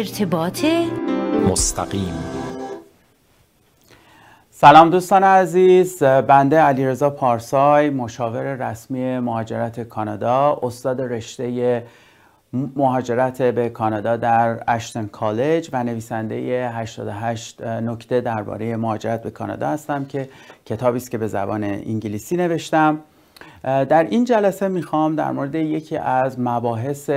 ارتباط مستقیم سلام دوستان عزیز بنده علیرضا پارسای مشاور رسمی مهاجرت کانادا استاد رشته مهاجرت به کانادا در اشتن کالج و نویسنده 88 نکته درباره مهاجرت به کانادا هستم که کتابی است که به زبان انگلیسی نوشتم در این جلسه میخوام در مورد یکی از مباحث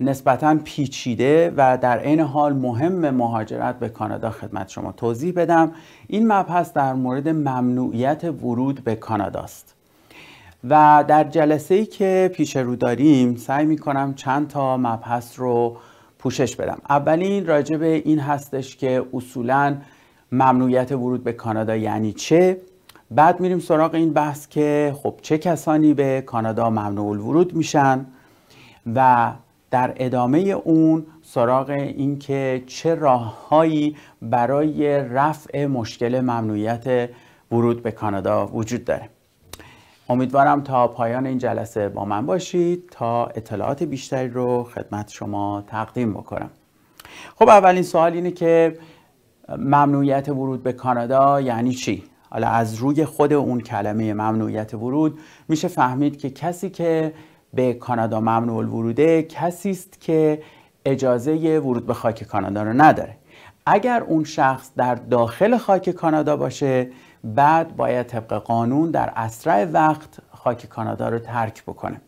نسبتا پیچیده و در عین حال مهم مهاجرت به کانادا خدمت شما توضیح بدم این مبحث در مورد ممنوعیت ورود به کانادا است و در جلسه ای که پیش رو داریم سعی می کنم چند تا مبحث رو پوشش بدم اولین راجع به این هستش که اصولا ممنوعیت ورود به کانادا یعنی چه بعد میریم سراغ این بحث که خب چه کسانی به کانادا ممنوع الورود میشن و در ادامه اون سراغ اینکه چه راههایی برای رفع مشکل ممنوعیت ورود به کانادا وجود داره امیدوارم تا پایان این جلسه با من باشید تا اطلاعات بیشتری رو خدمت شما تقدیم بکنم خب اولین سوال اینه که ممنوعیت ورود به کانادا یعنی چی؟ حالا از روی خود اون کلمه ممنوعیت ورود میشه فهمید که کسی که به کانادا ممنوع الوروده کسی است که اجازه ورود به خاک کانادا رو نداره اگر اون شخص در داخل خاک کانادا باشه بعد باید طبق قانون در اسرع وقت خاک کانادا رو ترک بکنه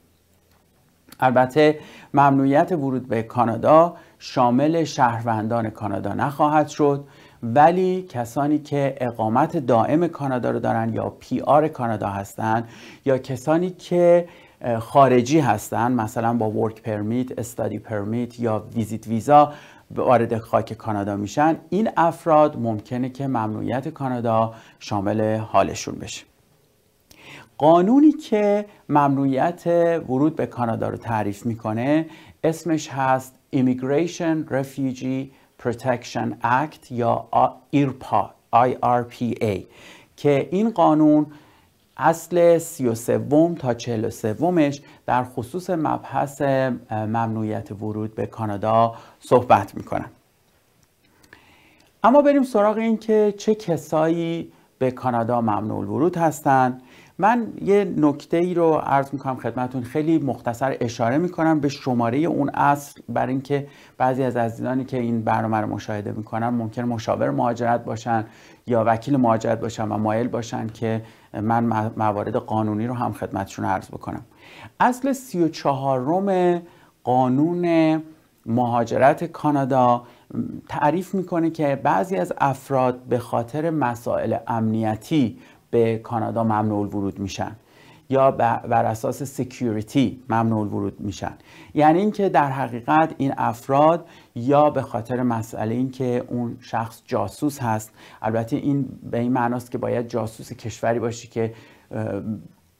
البته ممنوعیت ورود به کانادا شامل شهروندان کانادا نخواهد شد ولی کسانی که اقامت دائم کانادا رو دارن یا پی آر کانادا هستند یا کسانی که خارجی هستن مثلا با ورک پرمیت، استادی پرمیت یا ویزیت ویزا وارد خاک کانادا میشن این افراد ممکنه که ممنوعیت کانادا شامل حالشون بشه قانونی که ممنوعیت ورود به کانادا رو تعریف میکنه اسمش هست Immigration Refugee Protection Act یا IRPA که این قانون اصل 33 تا 43 سومش در خصوص مبحث ممنوعیت ورود به کانادا صحبت میکنم اما بریم سراغ این که چه کسایی به کانادا ممنوع ورود هستند من یه نکته ای رو عرض میکنم خدمتون خیلی مختصر اشاره میکنم به شماره اون اصل بر اینکه بعضی از عزیزانی که این برنامه رو مشاهده میکنن ممکن مشاور مهاجرت باشن یا وکیل مهاجرت باشن و مایل باشن که من موارد قانونی رو هم خدمتشون عرض بکنم اصل سی و روم قانون مهاجرت کانادا تعریف میکنه که بعضی از افراد به خاطر مسائل امنیتی به کانادا ممنوع ورود میشن یا بر اساس سکیوریتی ممنوع ورود میشن یعنی اینکه در حقیقت این افراد یا به خاطر مسئله اینکه اون شخص جاسوس هست البته این به این معناست که باید جاسوس کشوری باشی که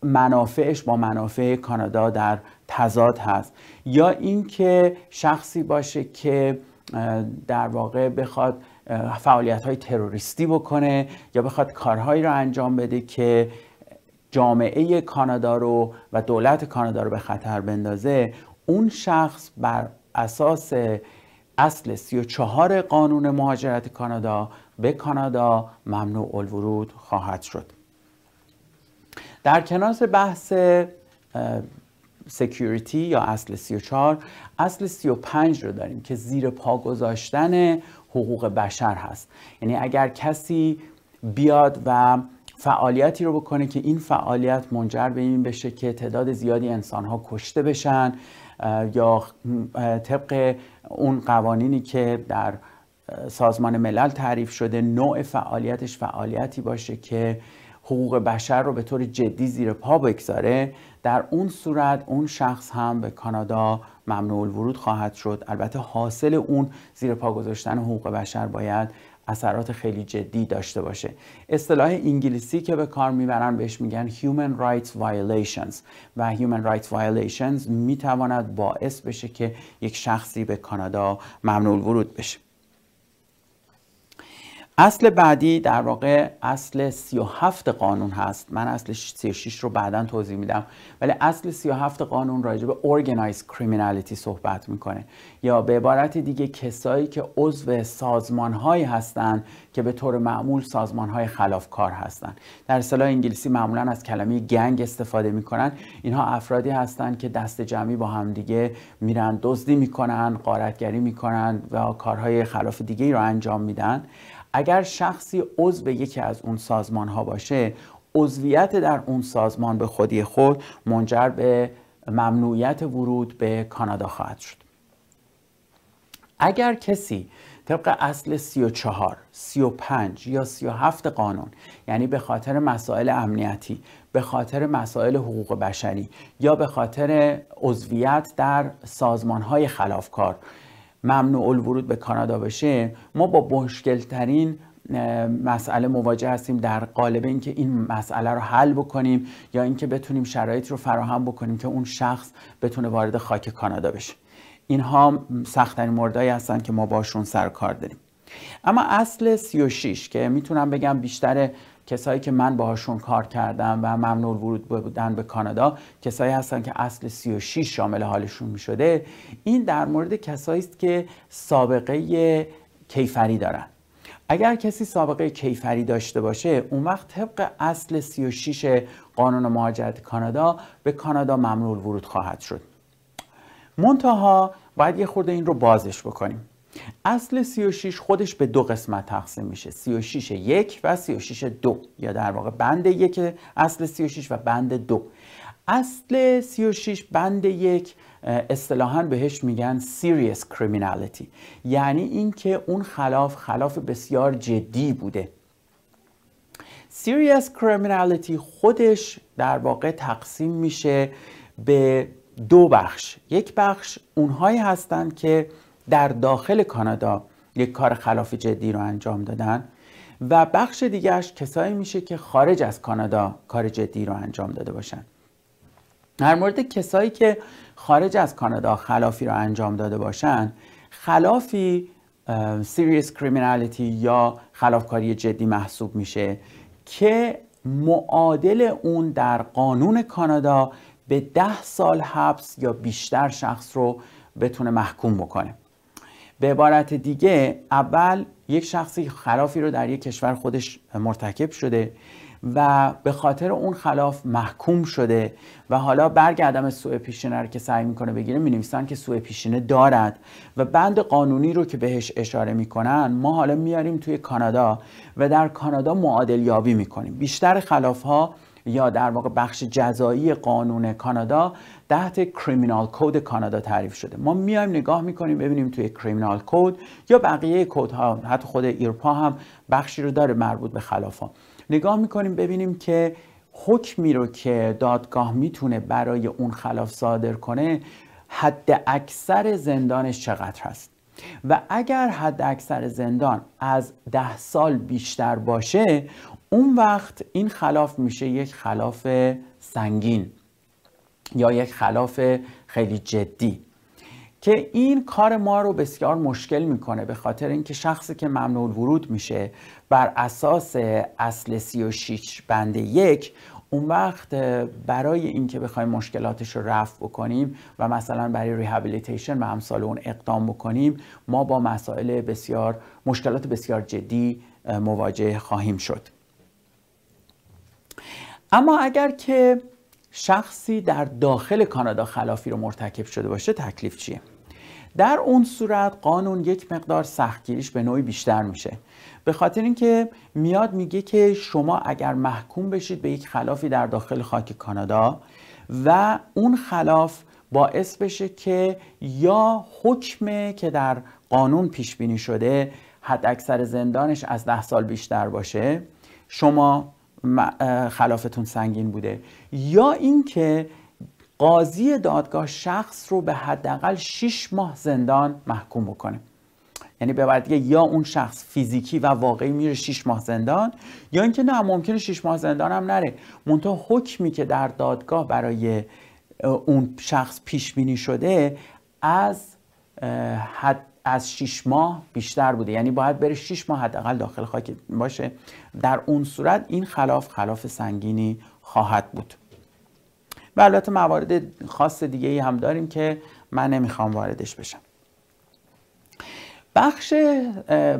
منافعش با منافع کانادا در تضاد هست یا اینکه شخصی باشه که در واقع بخواد فعالیت های تروریستی بکنه یا بخواد کارهایی را انجام بده که جامعه کانادا رو و دولت کانادا رو به خطر بندازه اون شخص بر اساس اصل 34 قانون مهاجرت کانادا به کانادا ممنوع الورود خواهد شد در کنار بحث سکیوریتی یا اصل 34 اصل 35 رو داریم که زیر پا گذاشتن حقوق بشر هست یعنی اگر کسی بیاد و فعالیتی رو بکنه که این فعالیت منجر به این بشه که تعداد زیادی انسان ها کشته بشن یا طبق اون قوانینی که در سازمان ملل تعریف شده نوع فعالیتش فعالیتی باشه که حقوق بشر رو به طور جدی زیر پا بگذاره در اون صورت اون شخص هم به کانادا ممنوع ورود خواهد شد البته حاصل اون زیر پا گذاشتن حقوق بشر باید اثرات خیلی جدی داشته باشه اصطلاح انگلیسی که به کار میبرن بهش میگن Human Rights Violations و Human Rights Violations میتواند باعث بشه که یک شخصی به کانادا ممنوع ورود بشه اصل بعدی در واقع اصل 37 قانون هست من اصل 36 رو بعدا توضیح میدم ولی اصل 37 قانون راجع به organized criminality صحبت میکنه یا به عبارت دیگه کسایی که عضو سازمان هایی هستند که به طور معمول سازمان های خلافکار هستند در اصطلاح انگلیسی معمولا از کلمه گنگ استفاده میکنن اینها افرادی هستند که دست جمعی با هم دیگه میرن دزدی میکنن قارتگری میکنن و کارهای خلاف دیگه ای رو انجام میدن اگر شخصی عضو یکی از اون سازمان ها باشه عضویت در اون سازمان به خودی خود منجر به ممنوعیت ورود به کانادا خواهد شد اگر کسی طبق اصل 34 35 یا 37 قانون یعنی به خاطر مسائل امنیتی به خاطر مسائل حقوق بشری یا به خاطر عضویت در سازمان های خلافکار ممنوع الورود به کانادا بشه ما با مشکلترین مسئله مواجه هستیم در قالب اینکه این مسئله رو حل بکنیم یا اینکه بتونیم شرایط رو فراهم بکنیم که اون شخص بتونه وارد خاک کانادا بشه اینها سختترین موردهایی هستن که ما باشون سر کار داریم اما اصل 36 که میتونم بگم بیشتر کسایی که من باهاشون کار کردم و ممنوع ورود بودن به کانادا کسایی هستن که اصل 36 شامل حالشون می شده این در مورد کسایی است که سابقه کیفری دارن اگر کسی سابقه کیفری داشته باشه اون وقت طبق اصل 36 قانون مهاجرت کانادا به کانادا ممنوع ورود خواهد شد منتها باید یه خورده این رو بازش بکنیم اصل 36 خودش به دو قسمت تقسیم میشه 36 یک و 36 دو یا در واقع بند یک اصل 36 و بند دو اصل 36 بند یک اصطلاحا بهش میگن serious criminality یعنی اینکه اون خلاف خلاف بسیار جدی بوده serious criminality خودش در واقع تقسیم میشه به دو بخش یک بخش اونهایی هستند که در داخل کانادا یک کار خلاف جدی رو انجام دادن و بخش دیگرش کسایی میشه که خارج از کانادا کار جدی رو انجام داده باشن در مورد کسایی که خارج از کانادا خلافی رو انجام داده باشن خلافی سیریس کریمینالیتی یا خلافکاری جدی محسوب میشه که معادل اون در قانون کانادا به ده سال حبس یا بیشتر شخص رو بتونه محکوم بکنه به عبارت دیگه اول یک شخصی خلافی رو در یک کشور خودش مرتکب شده و به خاطر اون خلاف محکوم شده و حالا برگ عدم سوء پیشینه رو که سعی میکنه بگیره می که سوء پیشینه دارد و بند قانونی رو که بهش اشاره میکنن ما حالا میاریم توی کانادا و در کانادا معادل یابی میکنیم بیشتر خلاف ها یا در واقع بخش جزایی قانون کانادا تحت کریمینال کود کانادا تعریف شده ما میایم نگاه میکنیم ببینیم توی کریمینال کود یا بقیه ها حتی خود ایرپا هم بخشی رو داره مربوط به خلافان نگاه میکنیم ببینیم که حکمی رو که دادگاه میتونه برای اون خلاف صادر کنه حد اکثر زندانش چقدر هست و اگر حد اکثر زندان از ده سال بیشتر باشه اون وقت این خلاف میشه یک خلاف سنگین یا یک خلاف خیلی جدی که این کار ما رو بسیار مشکل میکنه به خاطر اینکه شخصی که ممنوع ورود میشه بر اساس اصل 36 بند یک اون وقت برای اینکه بخوایم مشکلاتش رو رفع بکنیم و مثلا برای ریهابیلیتیشن و همسال اون اقدام بکنیم ما با مسائل بسیار مشکلات بسیار جدی مواجه خواهیم شد اما اگر که شخصی در داخل کانادا خلافی رو مرتکب شده باشه تکلیف چیه در اون صورت قانون یک مقدار سختگیریش به نوعی بیشتر میشه به خاطر اینکه میاد میگه که شما اگر محکوم بشید به یک خلافی در داخل خاک کانادا و اون خلاف باعث بشه که یا حکم که در قانون پیش بینی شده حد اکثر زندانش از ده سال بیشتر باشه شما خلافتون سنگین بوده یا اینکه قاضی دادگاه شخص رو به حداقل 6 ماه زندان محکوم بکنه یعنی به بعد یا اون شخص فیزیکی و واقعی میره 6 ماه زندان یا اینکه نه ممکنه 6 ماه زندان هم نره منتها حکمی که در دادگاه برای اون شخص پیش بینی شده از حد از 6 ماه بیشتر بوده یعنی باید بره 6 ماه حداقل داخل خاک باشه در اون صورت این خلاف خلاف سنگینی خواهد بود و البته موارد خاص دیگه ای هم داریم که من نمیخوام واردش بشم بخش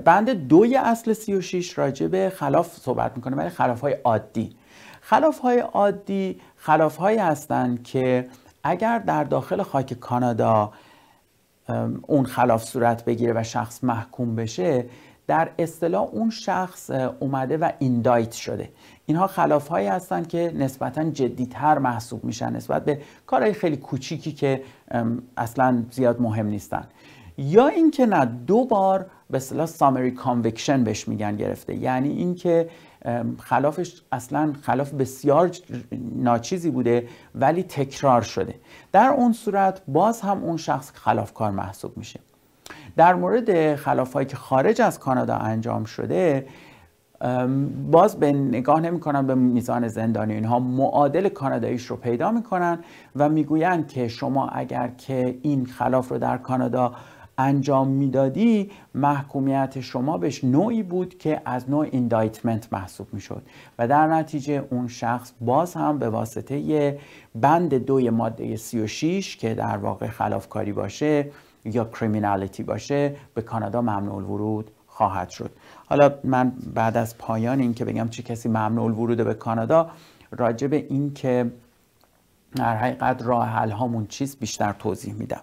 بند دوی اصل 36 راجع به خلاف صحبت میکنه ولی خلاف های عادی خلاف های عادی خلاف هایی هستند که اگر در داخل خاک کانادا اون خلاف صورت بگیره و شخص محکوم بشه در اصطلاح اون شخص اومده و ایندایت شده اینها خلاف هایی هستن که نسبتا جدیتر محسوب میشن نسبت به کارهای خیلی کوچیکی که اصلا زیاد مهم نیستن یا اینکه نه دو بار به اصطلاح سامری کانویکشن بهش میگن گرفته یعنی اینکه خلافش اصلا خلاف بسیار ناچیزی بوده ولی تکرار شده در اون صورت باز هم اون شخص خلافکار محسوب میشه در مورد خلافهایی که خارج از کانادا انجام شده باز به نگاه کنن به میزان زندانی اینها معادل کاناداییش رو پیدا میکنن و میگویند که شما اگر که این خلاف رو در کانادا انجام میدادی محکومیت شما بهش نوعی بود که از نوع ایندایتمنت محسوب میشد و در نتیجه اون شخص باز هم به واسطه بند دوی ماده 36 که در واقع خلافکاری باشه یا کریمینالیتی باشه به کانادا ممنوع الورود خواهد شد حالا من بعد از پایان این که بگم چه کسی ممنوع الورود به کانادا راجع به این که در حقیقت راه حل هامون چیز بیشتر توضیح میدم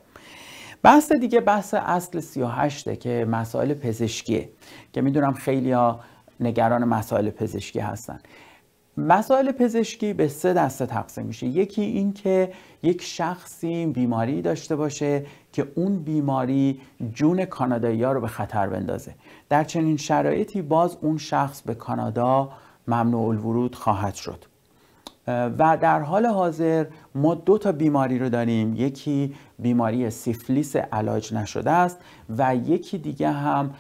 بحث دیگه بحث اصل 38 که مسائل پزشکیه که میدونم خیلی ها نگران مسائل پزشکی هستن مسائل پزشکی به سه دسته تقسیم میشه یکی این که یک شخصی بیماری داشته باشه که اون بیماری جون کانادایی ها رو به خطر بندازه در چنین شرایطی باز اون شخص به کانادا ممنوع الورود خواهد شد و در حال حاضر ما دو تا بیماری رو داریم یکی بیماری سیفلیس علاج نشده است و یکی دیگه هم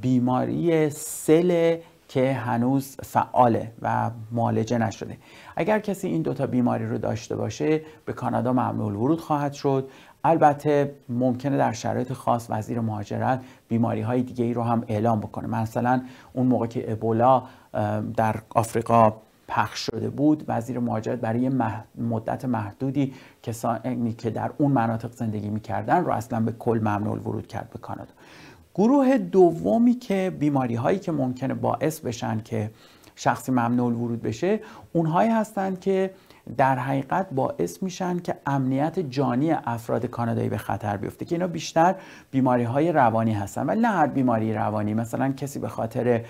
بیماری سل که هنوز فعاله و معالجه نشده اگر کسی این دو تا بیماری رو داشته باشه به کانادا معمول ورود خواهد شد البته ممکنه در شرایط خاص وزیر مهاجرت بیماری های دیگه ای رو هم اعلام بکنه مثلا اون موقع که ابولا در آفریقا پخش شده بود وزیر مهاجرت برای مدت محدودی کسانی که در اون مناطق زندگی میکردن رو اصلا به کل ممنوع ورود کرد به کانادا گروه دومی که بیماری هایی که ممکنه باعث بشن که شخصی ممنوع ورود بشه اونهایی هستند که در حقیقت باعث میشن که امنیت جانی افراد کانادایی به خطر بیفته که اینا بیشتر بیماری های روانی هستن ولی نه هر بیماری روانی مثلا کسی به خاطر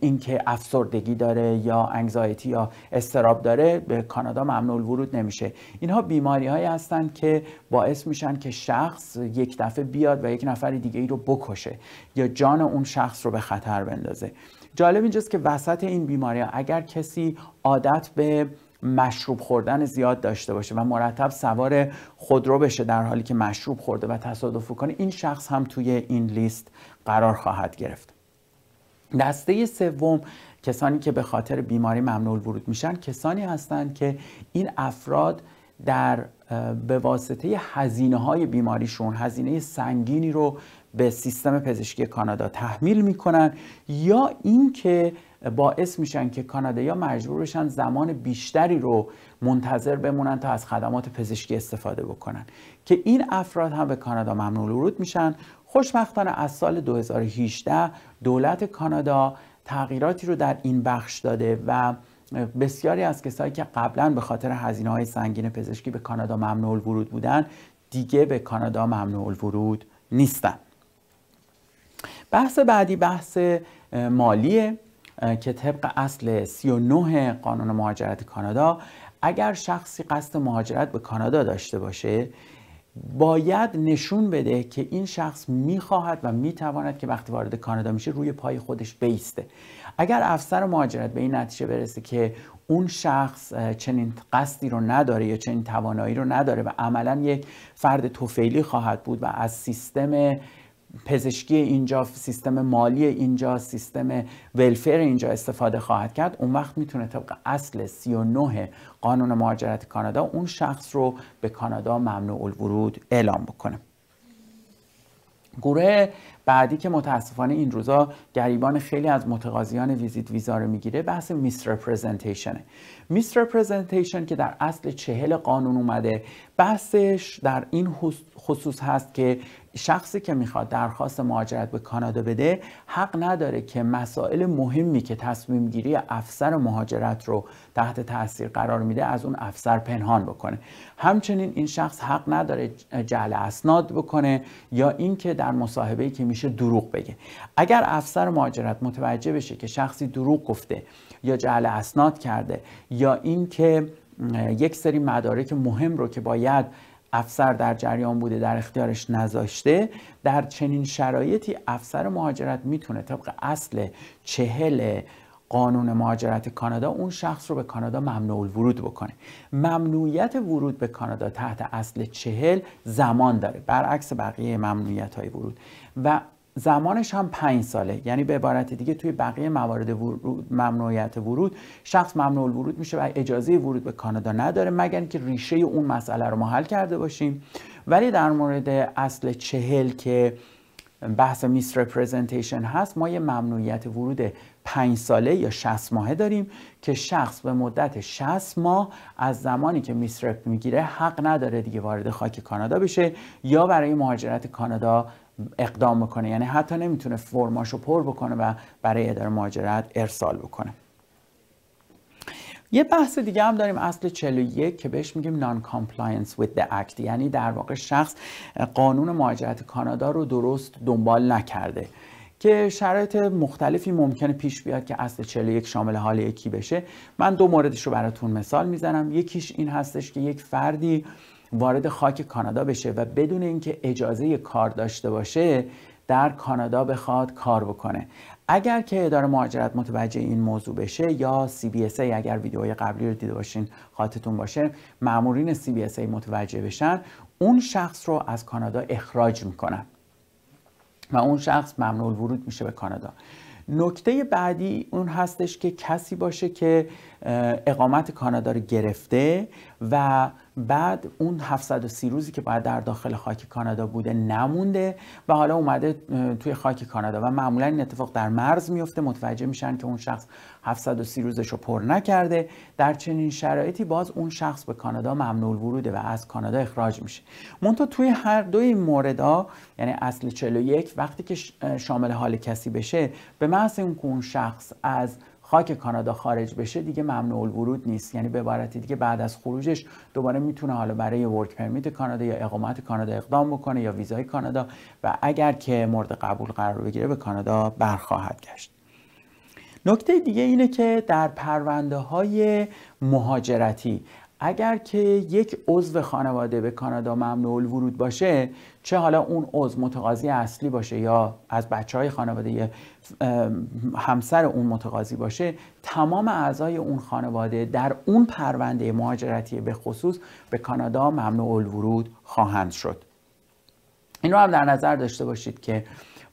اینکه افسردگی داره یا انگزایتی یا استراب داره به کانادا ممنوع ورود نمیشه اینها بیماری هایی هستند که باعث میشن که شخص یک دفعه بیاد و یک نفر دیگه ای رو بکشه یا جان اون شخص رو به خطر بندازه جالب اینجاست که وسط این بیماری ها اگر کسی عادت به مشروب خوردن زیاد داشته باشه و مرتب سوار خودرو بشه در حالی که مشروب خورده و تصادف کنه این شخص هم توی این لیست قرار خواهد گرفت دسته سوم کسانی که به خاطر بیماری ممنوع ورود میشن کسانی هستند که این افراد در به واسطه هزینه های بیماریشون هزینه سنگینی رو به سیستم پزشکی کانادا تحمیل میکنن یا اینکه باعث میشن که کانادایا مجبور بشن زمان بیشتری رو منتظر بمونن تا از خدمات پزشکی استفاده بکنن که این افراد هم به کانادا ممنوع ورود میشن خوشبختانه از سال 2018 دولت کانادا تغییراتی رو در این بخش داده و بسیاری از کسایی که قبلا به خاطر هزینه های سنگین پزشکی به کانادا ممنوع ورود بودن دیگه به کانادا ممنوع ورود نیستن بحث بعدی بحث مالیه که طبق اصل 39 قانون مهاجرت کانادا اگر شخصی قصد مهاجرت به کانادا داشته باشه باید نشون بده که این شخص میخواهد و میتواند که وقتی وارد کانادا میشه روی پای خودش بیسته اگر افسر مهاجرت به این نتیجه برسه که اون شخص چنین قصدی رو نداره یا چنین توانایی رو نداره و عملا یک فرد توفیلی خواهد بود و از سیستم پزشکی اینجا سیستم مالی اینجا سیستم ولفر اینجا استفاده خواهد کرد اون وقت میتونه طبق اصل 39 قانون مهاجرت کانادا اون شخص رو به کانادا ممنوع الورود اعلام بکنه گروه بعدی که متاسفانه این روزا گریبان خیلی از متقاضیان ویزیت ویزا رو میگیره بحث میس رپرزنتیشنه که در اصل چهل قانون اومده بحثش در این خصوص هست که شخصی که میخواد درخواست مهاجرت به کانادا بده حق نداره که مسائل مهمی که تصمیم گیری افسر مهاجرت رو تحت تاثیر قرار میده از اون افسر پنهان بکنه همچنین این شخص حق نداره جعل اسناد بکنه یا اینکه در مصاحبه که میشه دروغ بگه اگر افسر مهاجرت متوجه بشه که شخصی دروغ گفته یا جعل اسناد کرده یا اینکه یک سری مدارک مهم رو که باید افسر در جریان بوده در اختیارش نذاشته در چنین شرایطی افسر مهاجرت میتونه طبق اصل چهل قانون مهاجرت کانادا اون شخص رو به کانادا ممنوع ورود بکنه ممنوعیت ورود به کانادا تحت اصل چهل زمان داره برعکس بقیه ممنوعیت های ورود و زمانش هم پنج ساله یعنی به عبارت دیگه توی بقیه موارد ورود، ممنوعیت ورود شخص ممنوع ورود میشه و اجازه ورود به کانادا نداره مگر اینکه ریشه اون مسئله رو ما حل کرده باشیم ولی در مورد اصل چهل که بحث میس هست ما یه ممنوعیت ورود پنج ساله یا 60 ماهه داریم که شخص به مدت 60 ماه از زمانی که میسرپ میگیره حق نداره دیگه وارد خاک کانادا بشه یا برای مهاجرت کانادا اقدام بکنه یعنی حتی نمیتونه فرماشو پر بکنه و برای اداره مهاجرت ارسال بکنه یه بحث دیگه هم داریم اصل 41 که بهش میگیم نان کامپلاینس with the act یعنی در واقع شخص قانون مهاجرت کانادا رو درست دنبال نکرده که شرایط مختلفی ممکنه پیش بیاد که اصل 41 شامل حال یکی بشه من دو موردش رو براتون مثال میزنم یکیش این هستش که یک فردی وارد خاک کانادا بشه و بدون اینکه اجازه کار داشته باشه در کانادا بخواد کار بکنه اگر که اداره مهاجرت متوجه این موضوع بشه یا ای اگر ویدیوهای قبلی رو دیده باشین خاطرتون باشه مامورین CBSA متوجه بشن اون شخص رو از کانادا اخراج میکنن و اون شخص ممنوع ورود میشه به کانادا نکته بعدی اون هستش که کسی باشه که اقامت کانادا رو گرفته و بعد اون 730 روزی که باید در داخل خاک کانادا بوده نمونده و حالا اومده توی خاک کانادا و معمولا این اتفاق در مرز میفته متوجه میشن که اون شخص 730 روزش رو پر نکرده در چنین شرایطی باز اون شخص به کانادا ممنوع وروده و از کانادا اخراج میشه مونتا توی هر دوی این موردا یعنی اصل 41 وقتی که شامل حال کسی بشه به محض اون که اون شخص از خاک کانادا خارج بشه دیگه ممنوع الورود نیست یعنی به عبارت دیگه بعد از خروجش دوباره میتونه حالا برای ورک پرمیت کانادا یا اقامت کانادا اقدام بکنه یا ویزای کانادا و اگر که مورد قبول قرار بگیره به کانادا برخواهد گشت نکته دیگه اینه که در پرونده های مهاجرتی اگر که یک عضو خانواده به کانادا ممنوع ورود باشه چه حالا اون عضو متقاضی اصلی باشه یا از بچه های خانواده همسر اون متقاضی باشه تمام اعضای اون خانواده در اون پرونده مهاجرتی به خصوص به کانادا ممنوع الورود خواهند شد این رو هم در نظر داشته باشید که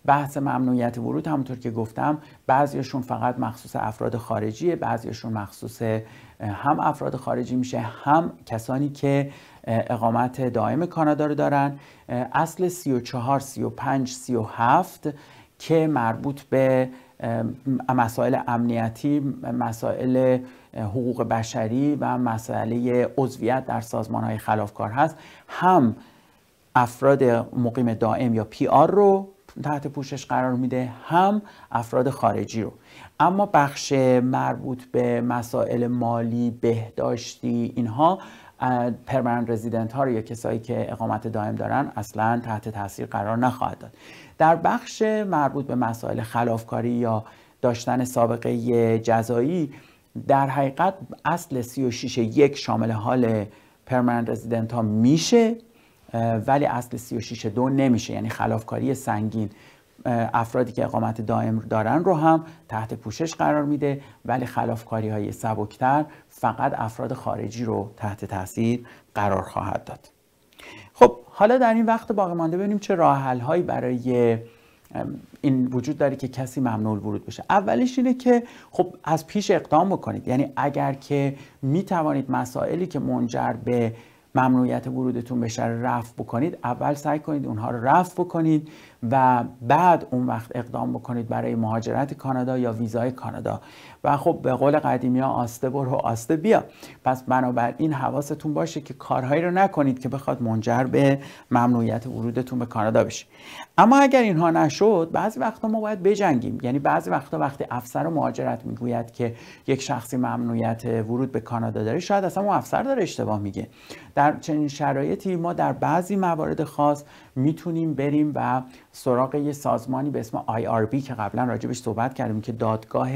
بحث ممنوعیت ورود همونطور که گفتم بعضیشون فقط مخصوص افراد خارجیه بعضیشون مخصوص هم افراد خارجی میشه هم کسانی که اقامت دائم کانادا رو دارن اصل 34 35 37 که مربوط به مسائل امنیتی مسائل حقوق بشری و مسئله عضویت در سازمان های خلافکار هست هم افراد مقیم دائم یا پی آر رو تحت پوشش قرار میده هم افراد خارجی رو اما بخش مربوط به مسائل مالی بهداشتی اینها پرمننت رزیدنت ها رو یا کسایی که اقامت دائم دارن اصلا تحت تاثیر قرار نخواهد داد در بخش مربوط به مسائل خلافکاری یا داشتن سابقه جزایی در حقیقت اصل 36 یک شامل حال پرمننت رزیدنت ها میشه ولی اصل 36 دو نمیشه یعنی خلافکاری سنگین افرادی که اقامت دائم دارن رو هم تحت پوشش قرار میده ولی خلافکاری های سبکتر فقط افراد خارجی رو تحت تاثیر قرار خواهد داد خب حالا در این وقت باقی مانده ببینیم چه راه هایی برای این وجود داره که کسی ممنوع ورود بشه اولش اینه که خب از پیش اقدام بکنید یعنی اگر که می توانید مسائلی که منجر به ممنوعیت ورودتون بشه رفع بکنید اول سعی کنید اونها رو رفع بکنید و بعد اون وقت اقدام بکنید برای مهاجرت کانادا یا ویزای کانادا و خب به قول قدیمی ها آسته برو آسته بیا پس بنابراین حواستون باشه که کارهایی رو نکنید که بخواد منجر به ممنوعیت ورودتون به کانادا بشه اما اگر اینها نشد بعضی وقتا ما باید بجنگیم یعنی بعضی وقتا وقتی افسر مهاجرت میگوید که یک شخصی ممنوعیت ورود به کانادا داره شاید اصلا اون افسر داره اشتباه میگه در چنین شرایطی ما در بعضی موارد خاص میتونیم بریم و سراغ یه سازمانی به اسم IRB که قبلا راجبش صحبت کردیم که دادگاه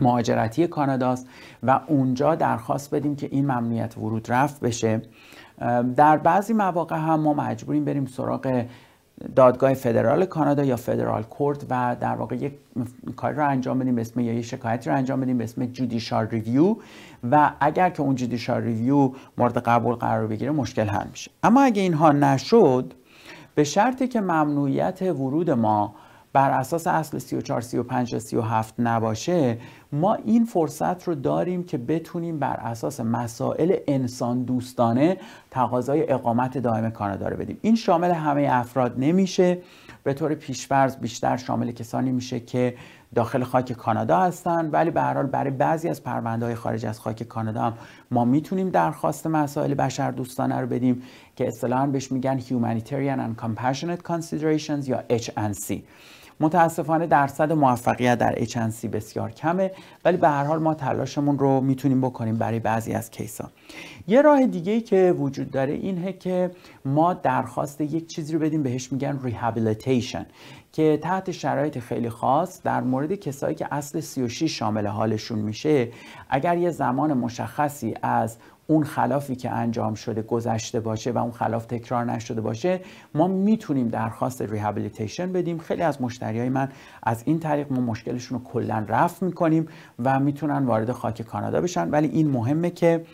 مهاجرتی کاناداست و اونجا درخواست بدیم که این ممنوعیت ورود رفت بشه در بعضی مواقع هم ما مجبوریم بریم سراغ دادگاه فدرال کانادا یا فدرال کورت و در واقع یک کاری رو انجام بدیم به اسم یا یک شکایتی رو انجام بدیم به اسم جودیشال ریویو و اگر که اون جودیشال ریویو مورد قبول قرار بگیره مشکل حل میشه اما اگه اینها نشد به شرطی که ممنوعیت ورود ما بر اساس اصل 34 35 37 نباشه ما این فرصت رو داریم که بتونیم بر اساس مسائل انسان دوستانه تقاضای اقامت دائم کانادا رو بدیم این شامل همه افراد نمیشه به طور پیشفرض بیشتر شامل کسانی میشه که داخل خاک کانادا هستن ولی به هر حال برای بعضی از پرونده های خارج از خاک کانادا هم ما میتونیم درخواست مسائل بشر دوستانه رو بدیم که اصطلاحا بهش میگن Humanitarian and Compassionate Considerations یا HNC متاسفانه درصد موفقیت در HNC بسیار کمه ولی به هر حال ما تلاشمون رو میتونیم بکنیم برای بعضی از کیسا یه راه دیگه ای که وجود داره اینه که ما درخواست یک چیزی رو بدیم بهش میگن rehabilitation که تحت شرایط خیلی خاص در مورد کسایی که اصل 36 شامل حالشون میشه اگر یه زمان مشخصی از اون خلافی که انجام شده گذشته باشه و اون خلاف تکرار نشده باشه ما میتونیم درخواست ریهابیلیتیشن بدیم خیلی از های من از این طریق ما مشکلشون رو کلا رفع میکنیم و میتونن وارد خاک کانادا بشن ولی این مهمه که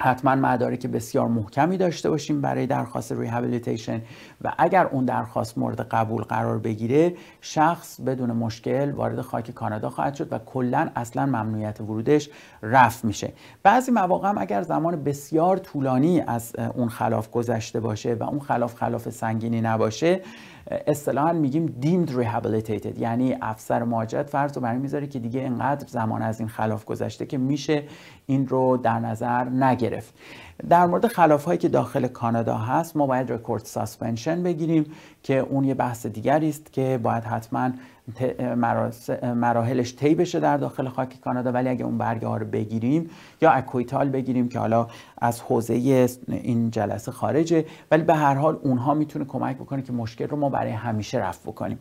حتما مدارک بسیار محکمی داشته باشیم برای درخواست ریهابیلیتیشن و اگر اون درخواست مورد قبول قرار بگیره شخص بدون مشکل وارد خاک کانادا خواهد شد و کلا اصلا ممنوعیت ورودش رفت میشه بعضی مواقع هم اگر زمان بسیار طولانی از اون خلاف گذشته باشه و اون خلاف خلاف سنگینی نباشه اصطلاحا میگیم deemed rehabilitated یعنی افسر مهاجرت فرض رو برمی میذاره که دیگه انقدر زمان از این خلاف گذشته که میشه این رو در نظر نگرفت در مورد خلاف هایی که داخل کانادا هست ما باید رکورد ساسپنشن بگیریم که اون یه بحث دیگری است که باید حتما مراحلش طی بشه در داخل خاک کانادا ولی اگه اون برگه ها رو بگیریم یا اکویتال بگیریم که حالا از حوزه این جلسه خارجه ولی به هر حال اونها میتونه کمک بکنه که مشکل رو ما برای همیشه رفع بکنیم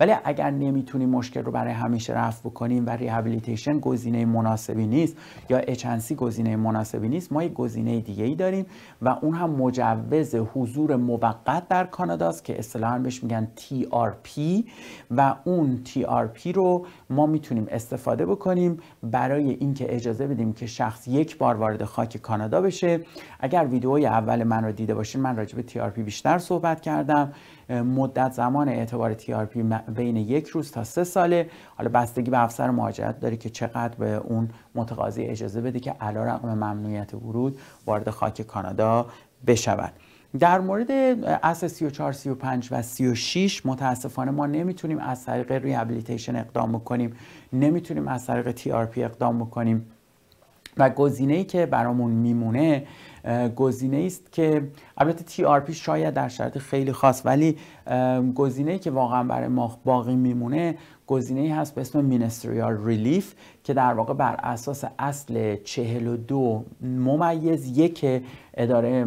ولی اگر نمیتونیم مشکل رو برای همیشه رفع بکنیم و ریهابیلیتیشن گزینه مناسبی نیست یا اچنسی گزینه مناسبی نیست ما یک گزینه دیگه ای داریم و اون هم مجوز حضور موقت در کاناداست که اصطلاحا بهش میگن TRP و اون TRP رو ما میتونیم استفاده بکنیم برای اینکه اجازه بدیم که شخص یک بار وارد خاک کانادا بشه اگر ویدئوی اول من رو دیده باشین من راجع به TRP بیشتر صحبت کردم مدت زمان اعتبار TRP بین یک روز تا سه ساله حالا بستگی به افسر مهاجرت داره که چقدر به اون متقاضی اجازه بده که علا رقم ممنوعیت ورود وارد خاک کانادا بشود در مورد اصل 34, 35 و 36 متاسفانه ما نمیتونیم از طریق ریابلیتیشن اقدام بکنیم نمیتونیم از طریق پی اقدام بکنیم و گزینه ای که برامون میمونه گزینه است که البته تی آر پی شاید در شرط خیلی خاص ولی گزینه ای که واقعا برای ما باقی میمونه گزینه ای هست به اسم مینستریال ریلیف که در واقع بر اساس اصل 42 ممیز یک اداره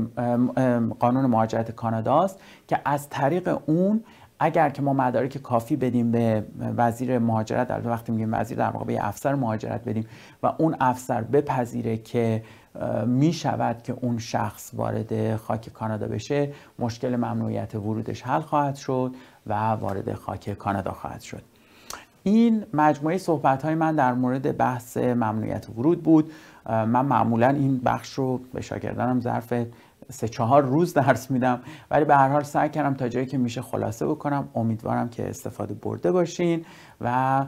قانون مهاجرت کانادا که از طریق اون اگر که ما مدارک کافی بدیم به وزیر مهاجرت در وقتی میگیم وزیر در واقع به افسر مهاجرت بدیم و اون افسر بپذیره که می که اون شخص وارد خاک کانادا بشه مشکل ممنوعیت ورودش حل خواهد شد و وارد خاک کانادا خواهد شد این مجموعه صحبت های من در مورد بحث ممنوعیت ورود بود من معمولا این بخش رو به شاگردانم ظرف سه چهار روز درس میدم ولی به هر حال سعی کردم تا جایی که میشه خلاصه بکنم امیدوارم که استفاده برده باشین و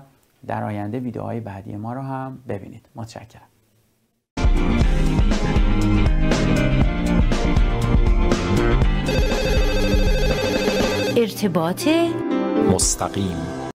در آینده ویدیوهای بعدی ما رو هم ببینید متشکرم ارتباط مستقیم